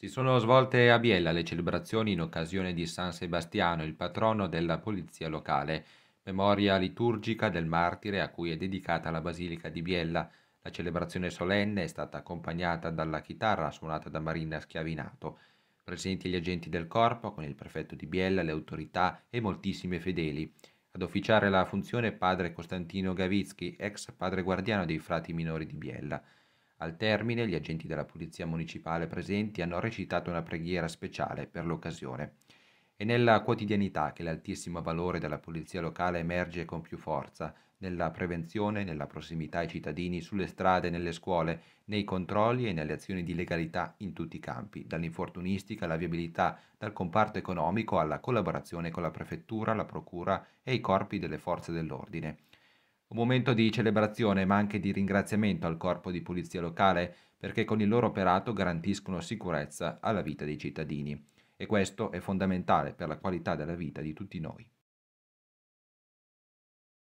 Si sono svolte a Biella le celebrazioni in occasione di San Sebastiano, il patrono della polizia locale, memoria liturgica del martire a cui è dedicata la basilica di Biella. La celebrazione solenne è stata accompagnata dalla chitarra suonata da Marina Schiavinato. Presenti gli agenti del corpo, con il prefetto di Biella, le autorità e moltissime fedeli. Ad officiare la funzione padre Costantino Gavizzi, ex padre guardiano dei frati minori di Biella. Al termine, gli agenti della Polizia Municipale presenti hanno recitato una preghiera speciale per l'occasione. È nella quotidianità che l'altissimo valore della Polizia locale emerge con più forza, nella prevenzione, nella prossimità ai cittadini, sulle strade, nelle scuole, nei controlli e nelle azioni di legalità in tutti i campi, dall'infortunistica alla viabilità, dal comparto economico alla collaborazione con la prefettura, la procura e i corpi delle forze dell'ordine. Un momento di celebrazione ma anche di ringraziamento al corpo di polizia locale perché con il loro operato garantiscono sicurezza alla vita dei cittadini e questo è fondamentale per la qualità della vita di tutti noi.